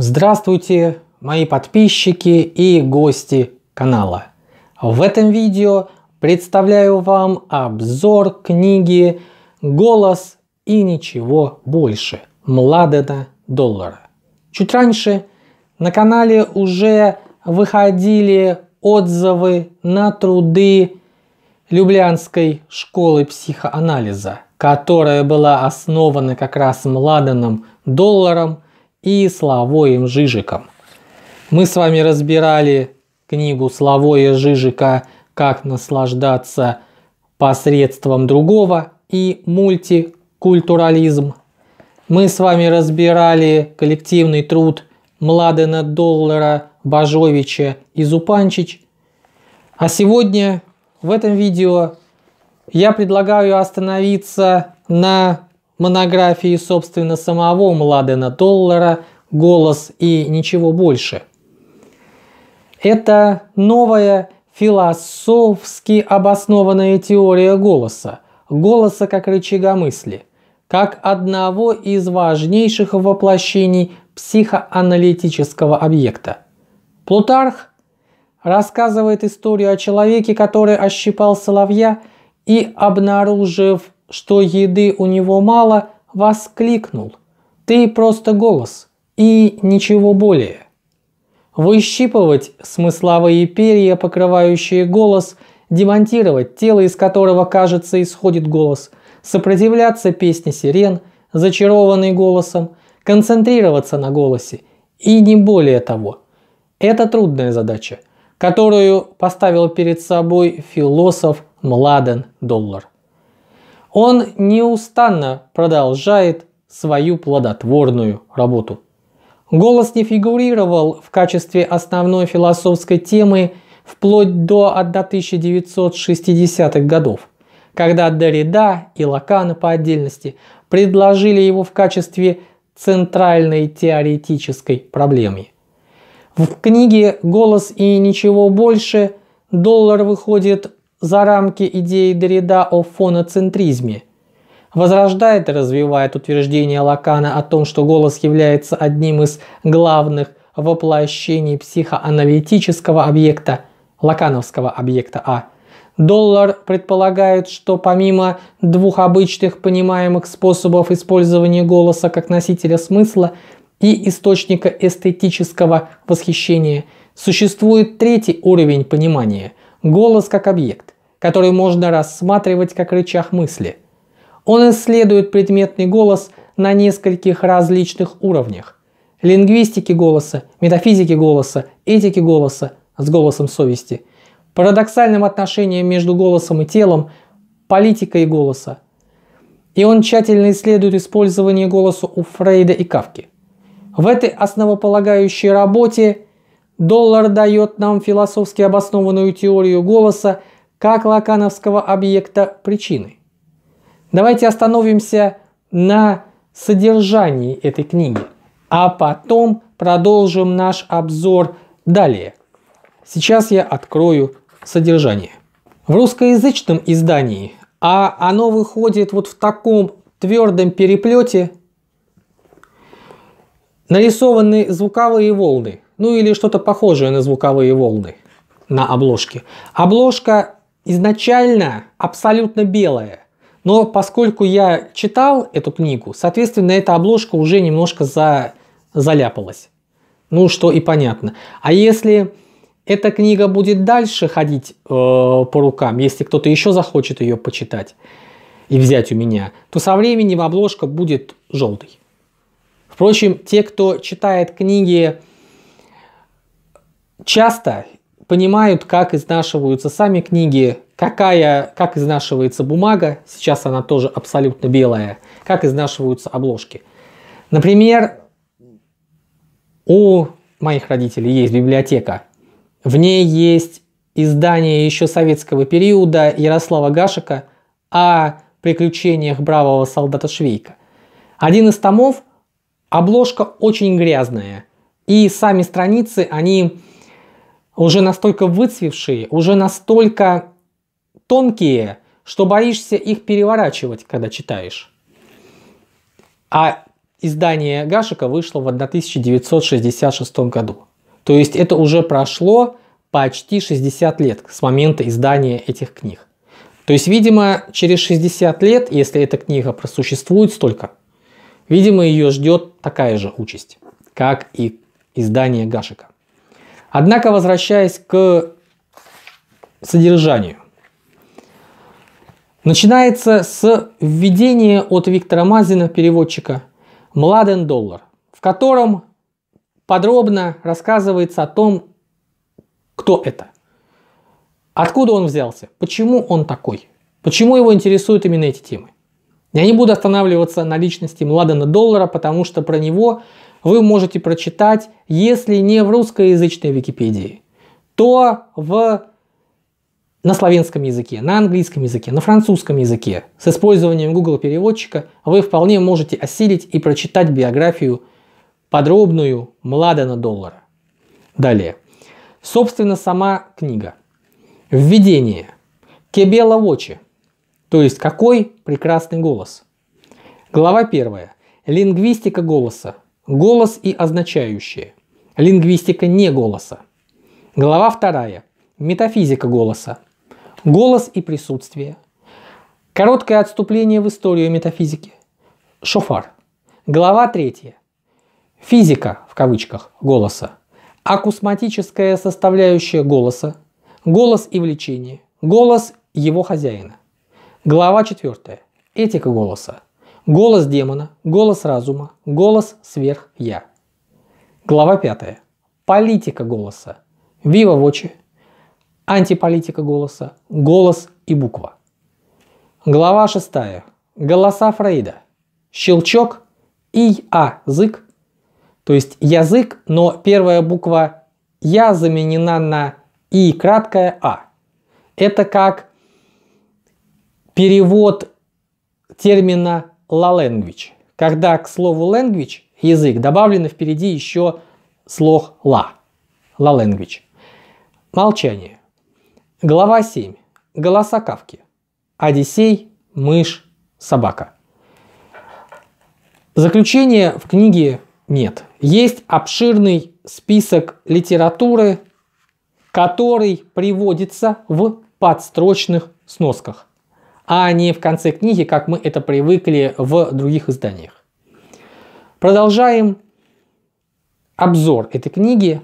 Здравствуйте, мои подписчики и гости канала. В этом видео представляю вам обзор книги «Голос и ничего больше» Младена Доллара. Чуть раньше на канале уже выходили отзывы на труды Люблянской школы психоанализа, которая была основана как раз Младеном Долларом – и Славоем Жижиком. Мы с вами разбирали книгу Славоя Жижика «Как наслаждаться посредством другого» и «Мультикультурализм». Мы с вами разбирали коллективный труд Младена Доллара, Бажовича и Зупанчич. А сегодня в этом видео я предлагаю остановиться на монографии, собственно, самого Младена Толлера «Голос и ничего больше». Это новая философски обоснованная теория голоса, голоса как рычага мысли, как одного из важнейших воплощений психоаналитического объекта. Плутарх рассказывает историю о человеке, который ощипал соловья и, обнаружив что еды у него мало, воскликнул. Ты просто голос и ничего более. Выщипывать смысловые перья, покрывающие голос, демонтировать тело, из которого, кажется, исходит голос, сопротивляться песне сирен, зачарованный голосом, концентрироваться на голосе и не более того. Это трудная задача, которую поставил перед собой философ Младен Доллар. Он неустанно продолжает свою плодотворную работу. Голос не фигурировал в качестве основной философской темы вплоть до 1960-х годов, когда Дорида и Лакан по отдельности предложили его в качестве центральной теоретической проблемы. В книге «Голос и ничего больше» доллар выходит за рамки идеи Дорида о фоноцентризме. Возрождает и развивает утверждение Лакана о том, что голос является одним из главных воплощений психоаналитического объекта, лакановского объекта А. Доллар предполагает, что помимо двух обычных понимаемых способов использования голоса как носителя смысла и источника эстетического восхищения, существует третий уровень понимания – голос как объект который можно рассматривать как рычаг мысли. Он исследует предметный голос на нескольких различных уровнях. Лингвистики голоса, метафизики голоса, этики голоса с голосом совести, парадоксальным отношением между голосом и телом, политикой голоса. И он тщательно исследует использование голоса у Фрейда и Кавки. В этой основополагающей работе Доллар дает нам философски обоснованную теорию голоса – как лакановского объекта причины. Давайте остановимся на содержании этой книги, а потом продолжим наш обзор далее. Сейчас я открою содержание. В русскоязычном издании, а оно выходит вот в таком твердом переплете, нарисованы звуковые волны, ну или что-то похожее на звуковые волны на обложке. Обложка изначально абсолютно белое. Но поскольку я читал эту книгу, соответственно, эта обложка уже немножко за... заляпалась. Ну, что и понятно. А если эта книга будет дальше ходить э, по рукам, если кто-то еще захочет ее почитать и взять у меня, то со временем обложка будет желтой. Впрочем, те, кто читает книги часто понимают, как изнашиваются сами книги, какая, как изнашивается бумага, сейчас она тоже абсолютно белая, как изнашиваются обложки. Например, у моих родителей есть библиотека. В ней есть издание еще советского периода Ярослава Гашика о приключениях бравого солдата Швейка. Один из томов, обложка очень грязная. И сами страницы, они уже настолько выцвевшие, уже настолько тонкие, что боишься их переворачивать, когда читаешь. А издание Гашика вышло в 1966 году. То есть это уже прошло почти 60 лет с момента издания этих книг. То есть, видимо, через 60 лет, если эта книга просуществует столько, видимо, ее ждет такая же участь, как и издание Гашика. Однако, возвращаясь к содержанию. Начинается с введения от Виктора Мазина, переводчика, «Младен доллар», в котором подробно рассказывается о том, кто это, откуда он взялся, почему он такой, почему его интересуют именно эти темы. Я не буду останавливаться на личности Младена Доллара, потому что про него вы можете прочитать, если не в русскоязычной Википедии, то в, на славянском языке, на английском языке, на французском языке. С использованием Google переводчика вы вполне можете осилить и прочитать биографию подробную Младена Доллара. Далее. Собственно, сама книга. Введение. Кебела Вочи. То есть, какой прекрасный голос. Глава первая Лингвистика голоса. Голос и означающее. Лингвистика не голоса. Глава 2. Метафизика голоса. Голос и присутствие. Короткое отступление в историю метафизики. Шофар. Глава 3. Физика, в кавычках, голоса. Акусматическая составляющая голоса. Голос и влечение. Голос его хозяина. Глава 4. Этика голоса. Голос демона, голос разума, голос сверх-я. Глава 5. Политика голоса. Вива вочи. Антиполитика голоса. Голос и буква. Глава 6. Голоса Фрейда. Щелчок и язык. А, То есть язык, но первая буква я заменена на и краткая а. Это как перевод термина la language, когда к слову language, язык, добавлено впереди еще слог la, la language. Молчание. Глава 7. Голоса кавки. Одиссей, мышь, собака. Заключения в книге нет. Есть обширный список литературы, который приводится в подстрочных сносках а не в конце книги, как мы это привыкли в других изданиях. Продолжаем обзор этой книги.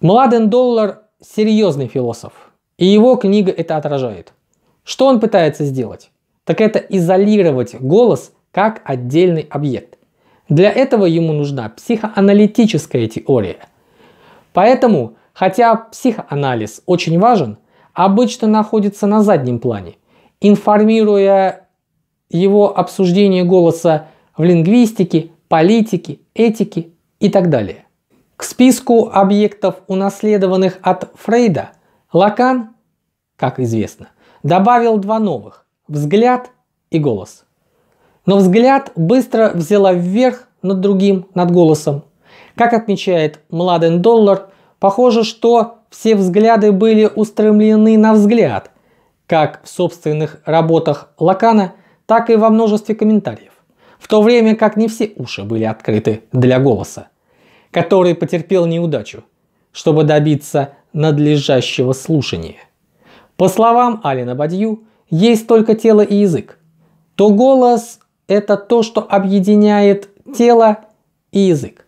Младен Доллар – серьезный философ, и его книга это отражает. Что он пытается сделать? Так это изолировать голос как отдельный объект. Для этого ему нужна психоаналитическая теория. Поэтому, хотя психоанализ очень важен, обычно находится на заднем плане – информируя его обсуждение голоса в лингвистике, политике, этике и так далее. К списку объектов, унаследованных от Фрейда, Лакан, как известно, добавил два новых – взгляд и голос. Но взгляд быстро взяла вверх над другим, над голосом. Как отмечает Младен Доллар, похоже, что все взгляды были устремлены на взгляд, как в собственных работах Лакана, так и во множестве комментариев, в то время как не все уши были открыты для голоса, который потерпел неудачу, чтобы добиться надлежащего слушания. По словам Алина Бадью, есть только тело и язык, то голос – это то, что объединяет тело и язык.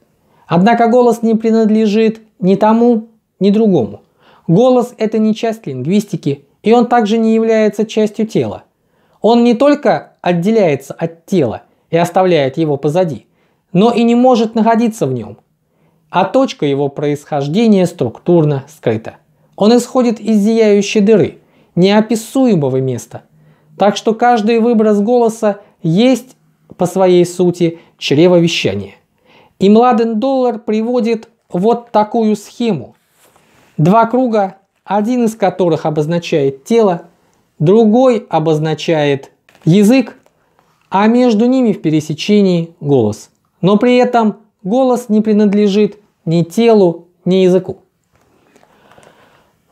Однако голос не принадлежит ни тому, ни другому. Голос – это не часть лингвистики – и он также не является частью тела. Он не только отделяется от тела и оставляет его позади, но и не может находиться в нем. А точка его происхождения структурно скрыта. Он исходит из зияющей дыры, неописуемого места. Так что каждый выброс голоса есть по своей сути чревовещание. И Младен Доллар приводит вот такую схему. Два круга один из которых обозначает тело, другой обозначает язык, а между ними в пересечении голос. Но при этом голос не принадлежит ни телу, ни языку.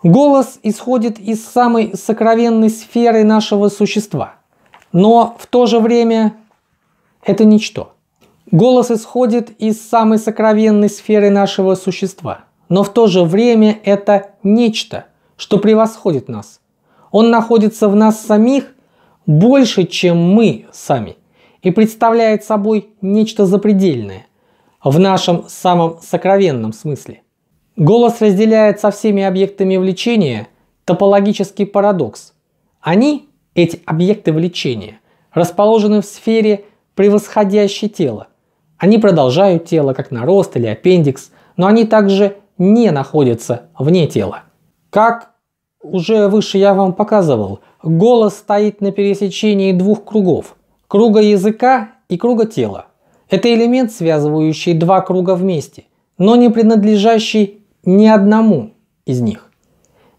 Голос исходит из самой сокровенной сферы нашего существа, но в то же время это ничто. Голос исходит из самой сокровенной сферы нашего существа, но в то же время это нечто, что превосходит нас. Он находится в нас самих больше, чем мы сами, и представляет собой нечто запредельное, в нашем самом сокровенном смысле. Голос разделяет со всеми объектами влечения топологический парадокс. Они, эти объекты влечения, расположены в сфере превосходящей тела, Они продолжают тело, как нарост или аппендикс, но они также не находятся вне тела. Как уже выше я вам показывал, голос стоит на пересечении двух кругов – круга языка и круга тела. Это элемент, связывающий два круга вместе, но не принадлежащий ни одному из них.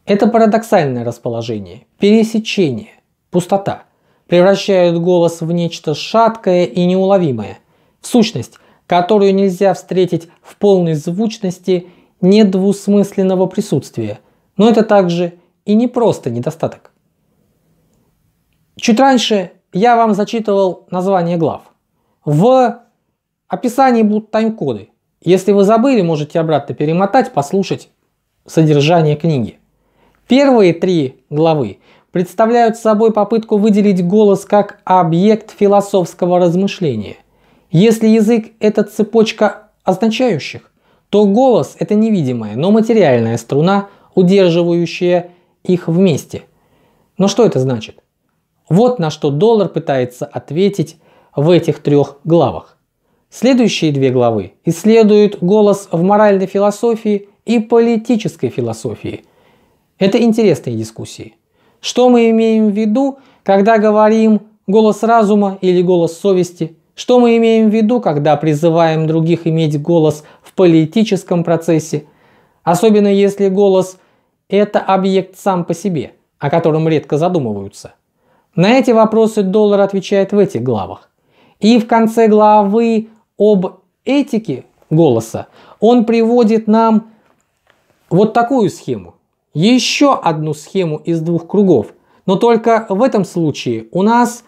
Это парадоксальное расположение, пересечение, пустота, превращают голос в нечто шаткое и неуловимое, в сущность, которую нельзя встретить в полной звучности недвусмысленного присутствия – но это также и не просто недостаток. Чуть раньше я вам зачитывал название глав. В описании будут тайм-коды. Если вы забыли, можете обратно перемотать, послушать содержание книги. Первые три главы представляют собой попытку выделить голос как объект философского размышления. Если язык – это цепочка означающих, то голос – это невидимая, но материальная струна – удерживающее их вместе. Но что это значит? Вот на что доллар пытается ответить в этих трех главах. Следующие две главы исследуют голос в моральной философии и политической философии. Это интересные дискуссии. Что мы имеем в виду, когда говорим голос разума или голос совести? Что мы имеем в виду, когда призываем других иметь голос в политическом процессе? Особенно если голос – это объект сам по себе, о котором редко задумываются. На эти вопросы доллар отвечает в этих главах. И в конце главы об этике голоса он приводит нам вот такую схему. Еще одну схему из двух кругов. Но только в этом случае у нас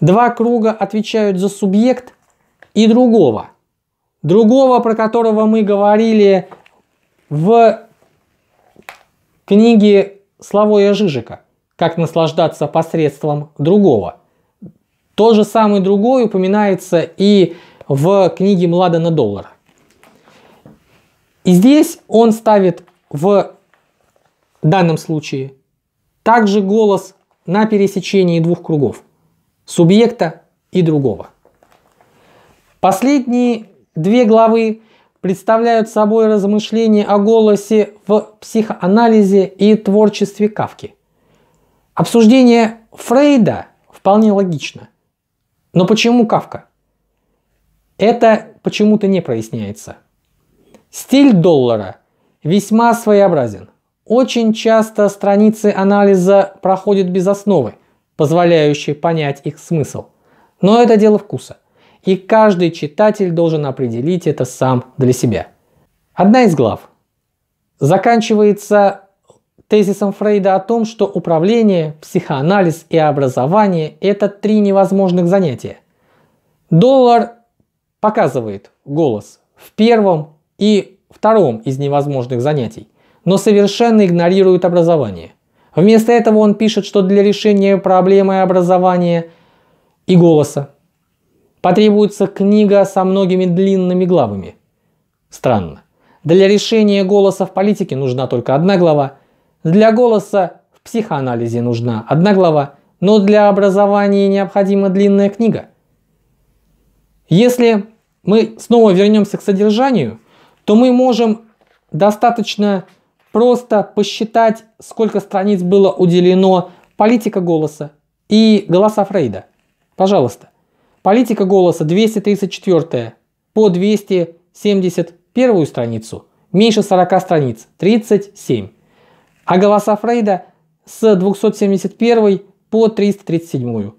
два круга отвечают за субъект и другого. Другого, про которого мы говорили в книги Славоя Жижика «Как наслаждаться посредством другого». То же самое другое упоминается и в книге Младена Доллара. И здесь он ставит в данном случае также голос на пересечении двух кругов – субъекта и другого. Последние две главы представляют собой размышления о голосе в психоанализе и творчестве Кавки. Обсуждение Фрейда вполне логично. Но почему Кавка? Это почему-то не проясняется. Стиль доллара весьма своеобразен. Очень часто страницы анализа проходят без основы, позволяющей понять их смысл. Но это дело вкуса – и каждый читатель должен определить это сам для себя. Одна из глав заканчивается тезисом Фрейда о том, что управление, психоанализ и образование – это три невозможных занятия. Доллар показывает голос в первом и втором из невозможных занятий, но совершенно игнорирует образование. Вместо этого он пишет, что для решения проблемы образования и голоса Потребуется книга со многими длинными главами. Странно. Для решения голоса в политике нужна только одна глава, для голоса в психоанализе нужна одна глава, но для образования необходима длинная книга. Если мы снова вернемся к содержанию, то мы можем достаточно просто посчитать, сколько страниц было уделено политика голоса и голоса Фрейда. Пожалуйста. Политика голоса 234 по 271 страницу. Меньше 40 страниц. 37. А голоса Фрейда с 271 по 337.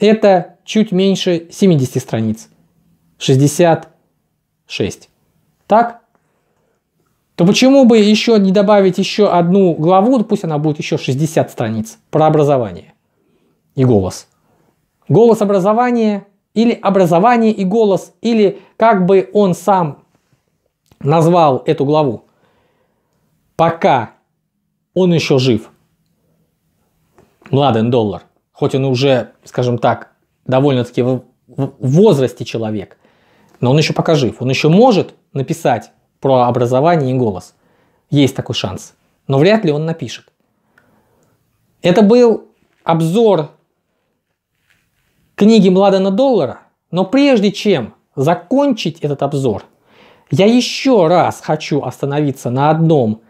Это чуть меньше 70 страниц. 66. Так? то почему бы еще не добавить еще одну главу, пусть она будет еще 60 страниц, про образование и голос. Голос образования или образование и голос, или как бы он сам назвал эту главу. Пока он еще жив, Ладен Доллар, хоть он уже, скажем так, довольно-таки в возрасте человек, но он еще пока жив, он еще может написать про образование и голос. Есть такой шанс, но вряд ли он напишет. Это был обзор книги Младена Доллара. Но прежде чем закончить этот обзор, я еще раз хочу остановиться на одном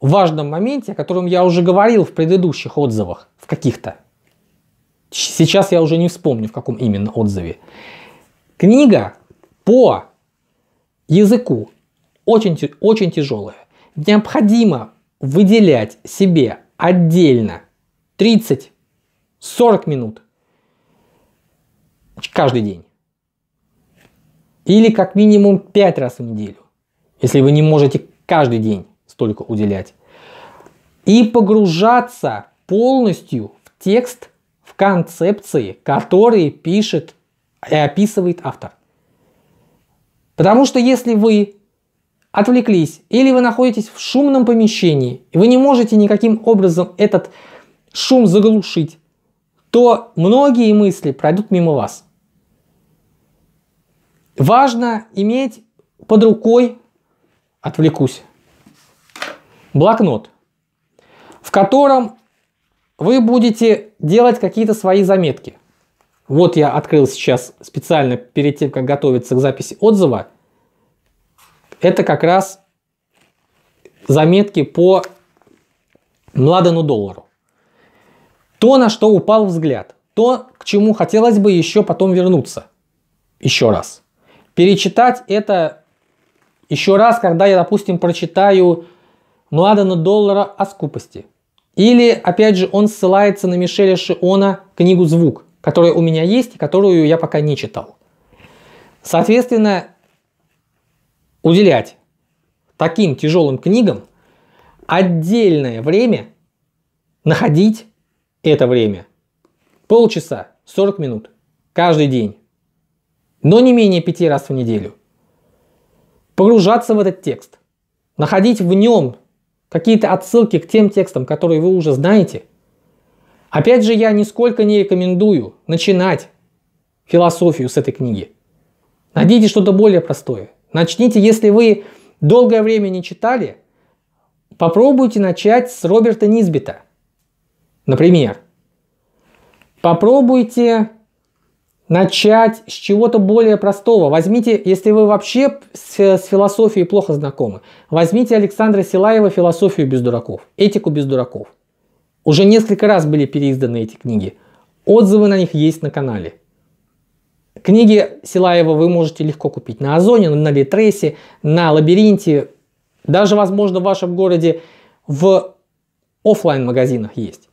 важном моменте, о котором я уже говорил в предыдущих отзывах, в каких-то. Сейчас я уже не вспомню, в каком именно отзыве. Книга по языку очень, очень тяжелая. Необходимо выделять себе отдельно 30-40 минут каждый день. Или как минимум 5 раз в неделю, если вы не можете каждый день столько уделять. И погружаться полностью в текст, в концепции, которые пишет и описывает автор. Потому что если вы отвлеклись или вы находитесь в шумном помещении, и вы не можете никаким образом этот шум заглушить, то многие мысли пройдут мимо вас. Важно иметь под рукой, отвлекусь, блокнот, в котором вы будете делать какие-то свои заметки. Вот я открыл сейчас специально перед тем, как готовиться к записи отзыва. Это как раз заметки по Младену Доллару. То, на что упал взгляд. То, к чему хотелось бы еще потом вернуться. Еще раз. Перечитать это еще раз, когда я, допустим, прочитаю Нуадана Доллара о скупости. Или, опять же, он ссылается на Мишеля Шиона книгу «Звук», которая у меня есть и которую я пока не читал. Соответственно, уделять таким тяжелым книгам отдельное время находить это время. Полчаса, 40 минут, каждый день, но не менее пяти раз в неделю. Погружаться в этот текст, находить в нем какие-то отсылки к тем текстам, которые вы уже знаете. Опять же, я нисколько не рекомендую начинать философию с этой книги. Найдите что-то более простое. Начните, если вы долгое время не читали, попробуйте начать с Роберта Низбита. Например, попробуйте начать с чего-то более простого. Возьмите, если вы вообще с, с философией плохо знакомы, возьмите Александра Силаева «Философию без дураков», «Этику без дураков». Уже несколько раз были переизданы эти книги. Отзывы на них есть на канале. Книги Силаева вы можете легко купить на Озоне, на Литресе, на Лабиринте. Даже, возможно, в вашем городе в офлайн магазинах есть.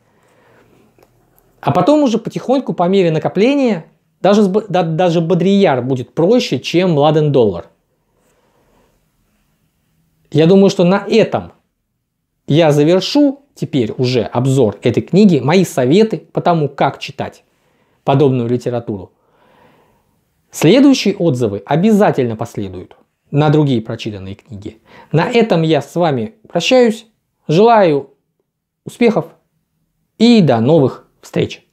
А потом уже потихоньку, по мере накопления, даже, да, даже бодрияр будет проще, чем ладен доллар. Я думаю, что на этом я завершу теперь уже обзор этой книги, мои советы по тому, как читать подобную литературу. Следующие отзывы обязательно последуют на другие прочитанные книги. На этом я с вами прощаюсь, желаю успехов и до новых встреч!